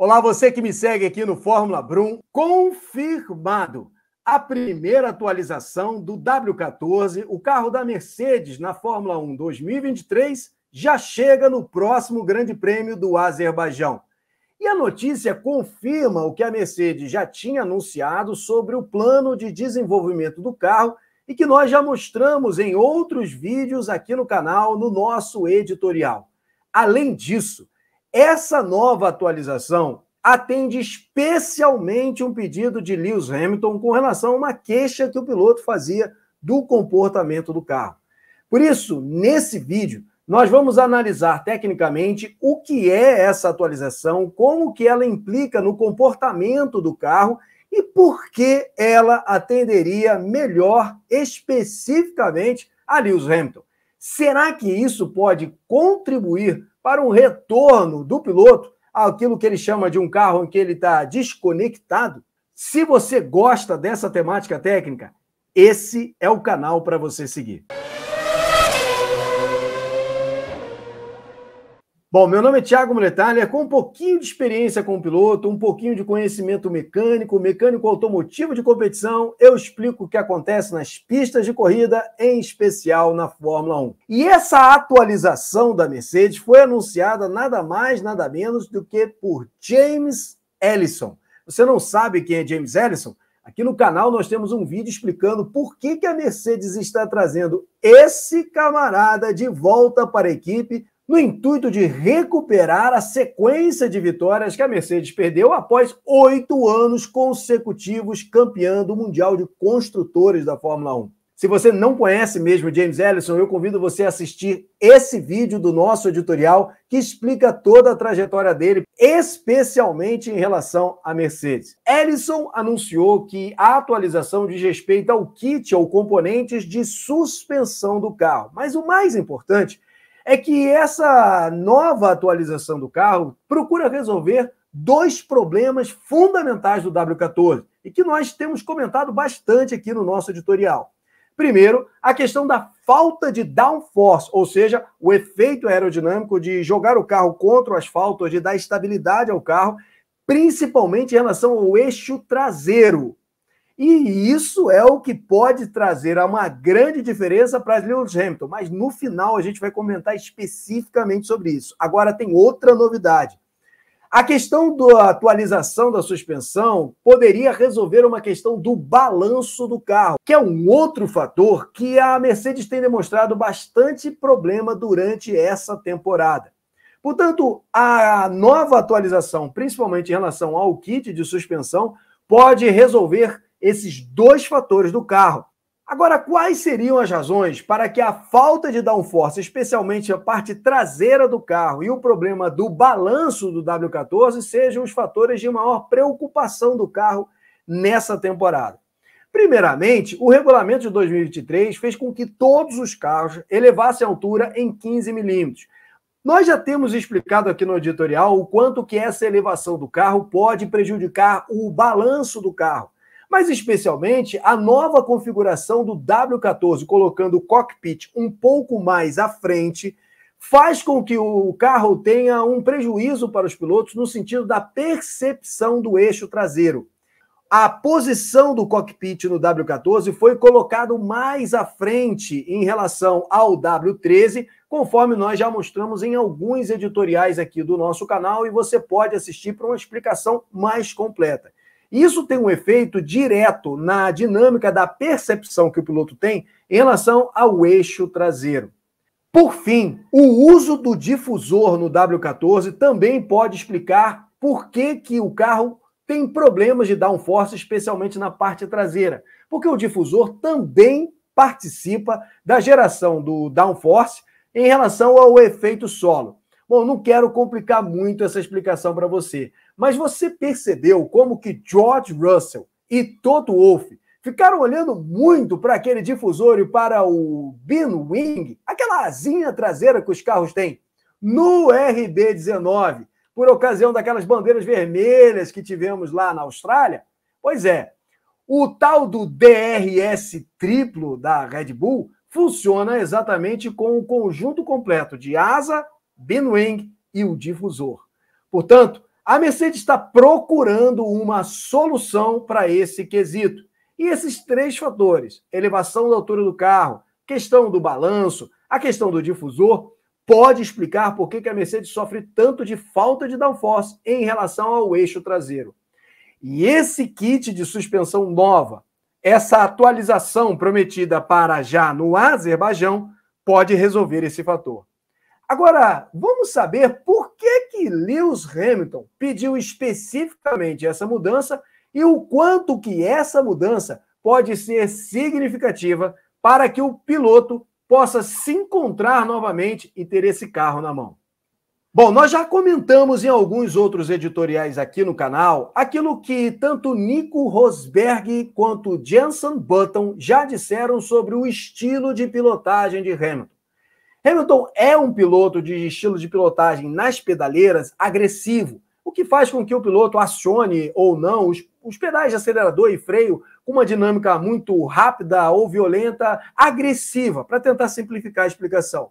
Olá, você que me segue aqui no Fórmula Brum. Confirmado a primeira atualização do W14, o carro da Mercedes na Fórmula 1 2023, já chega no próximo Grande Prêmio do Azerbaijão. E a notícia confirma o que a Mercedes já tinha anunciado sobre o plano de desenvolvimento do carro e que nós já mostramos em outros vídeos aqui no canal, no nosso editorial. Além disso, essa nova atualização atende especialmente um pedido de Lewis Hamilton com relação a uma queixa que o piloto fazia do comportamento do carro. Por isso, nesse vídeo, nós vamos analisar tecnicamente o que é essa atualização, como que ela implica no comportamento do carro e por que ela atenderia melhor especificamente a Lewis Hamilton. Será que isso pode contribuir para o retorno do piloto àquilo que ele chama de um carro em que ele está desconectado. Se você gosta dessa temática técnica, esse é o canal para você seguir. Bom, meu nome é Thiago Muletalha, é com um pouquinho de experiência como piloto, um pouquinho de conhecimento mecânico, mecânico automotivo de competição, eu explico o que acontece nas pistas de corrida, em especial na Fórmula 1. E essa atualização da Mercedes foi anunciada nada mais, nada menos do que por James Ellison. Você não sabe quem é James Ellison? Aqui no canal nós temos um vídeo explicando por que, que a Mercedes está trazendo esse camarada de volta para a equipe no intuito de recuperar a sequência de vitórias que a Mercedes perdeu após oito anos consecutivos campeando o Mundial de Construtores da Fórmula 1. Se você não conhece mesmo James Ellison, eu convido você a assistir esse vídeo do nosso editorial que explica toda a trajetória dele, especialmente em relação à Mercedes. Ellison anunciou que a atualização diz respeito ao kit ou componentes de suspensão do carro, mas o mais importante é que essa nova atualização do carro procura resolver dois problemas fundamentais do W14 e que nós temos comentado bastante aqui no nosso editorial. Primeiro, a questão da falta de downforce, ou seja, o efeito aerodinâmico de jogar o carro contra o asfalto, de dar estabilidade ao carro, principalmente em relação ao eixo traseiro. E isso é o que pode trazer uma grande diferença para Lewis Hamilton. Mas no final a gente vai comentar especificamente sobre isso. Agora tem outra novidade. A questão da atualização da suspensão poderia resolver uma questão do balanço do carro, que é um outro fator que a Mercedes tem demonstrado bastante problema durante essa temporada. Portanto, a nova atualização, principalmente em relação ao kit de suspensão, pode resolver esses dois fatores do carro. Agora, quais seriam as razões para que a falta de downforce, especialmente a parte traseira do carro e o problema do balanço do W14, sejam os fatores de maior preocupação do carro nessa temporada? Primeiramente, o regulamento de 2023 fez com que todos os carros elevassem a altura em 15 milímetros. Nós já temos explicado aqui no editorial o quanto que essa elevação do carro pode prejudicar o balanço do carro mas especialmente a nova configuração do W14, colocando o cockpit um pouco mais à frente, faz com que o carro tenha um prejuízo para os pilotos no sentido da percepção do eixo traseiro. A posição do cockpit no W14 foi colocado mais à frente em relação ao W13, conforme nós já mostramos em alguns editoriais aqui do nosso canal e você pode assistir para uma explicação mais completa. Isso tem um efeito direto na dinâmica da percepção que o piloto tem em relação ao eixo traseiro. Por fim, o uso do difusor no W14 também pode explicar por que, que o carro tem problemas de downforce, especialmente na parte traseira, porque o difusor também participa da geração do downforce em relação ao efeito solo. Bom, não quero complicar muito essa explicação para você, mas você percebeu como que George Russell e Toto Wolff ficaram olhando muito para aquele difusor e para o wing, aquela asinha traseira que os carros têm, no RB19, por ocasião daquelas bandeiras vermelhas que tivemos lá na Austrália? Pois é, o tal do DRS triplo da Red Bull funciona exatamente com o conjunto completo de asa, wing e o difusor. Portanto, a Mercedes está procurando uma solução para esse quesito. E esses três fatores, elevação da altura do carro, questão do balanço, a questão do difusor, pode explicar por que, que a Mercedes sofre tanto de falta de downforce em relação ao eixo traseiro. E esse kit de suspensão nova, essa atualização prometida para já no Azerbaijão, pode resolver esse fator. Agora, vamos saber por que, que Lewis Hamilton pediu especificamente essa mudança e o quanto que essa mudança pode ser significativa para que o piloto possa se encontrar novamente e ter esse carro na mão. Bom, nós já comentamos em alguns outros editoriais aqui no canal aquilo que tanto Nico Rosberg quanto Jenson Button já disseram sobre o estilo de pilotagem de Hamilton. Hamilton é um piloto de estilo de pilotagem nas pedaleiras agressivo, o que faz com que o piloto acione ou não os, os pedais de acelerador e freio com uma dinâmica muito rápida ou violenta, agressiva, para tentar simplificar a explicação.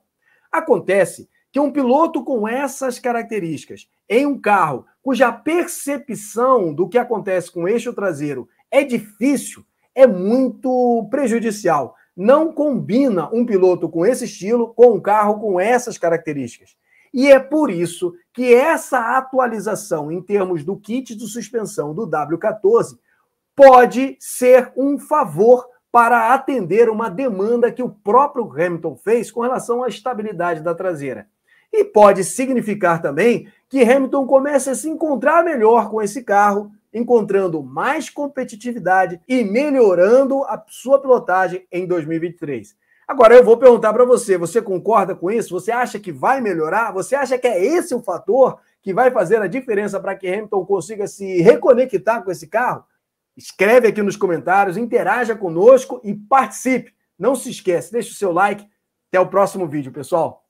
Acontece que um piloto com essas características em um carro cuja percepção do que acontece com o eixo traseiro é difícil, é muito prejudicial, não combina um piloto com esse estilo com um carro com essas características. E é por isso que essa atualização em termos do kit de suspensão do W14 pode ser um favor para atender uma demanda que o próprio Hamilton fez com relação à estabilidade da traseira. E pode significar também que Hamilton comece a se encontrar melhor com esse carro, encontrando mais competitividade e melhorando a sua pilotagem em 2023. Agora eu vou perguntar para você, você concorda com isso? Você acha que vai melhorar? Você acha que é esse o fator que vai fazer a diferença para que Hamilton consiga se reconectar com esse carro? Escreve aqui nos comentários, interaja conosco e participe. Não se esquece, deixa o seu like. Até o próximo vídeo, pessoal.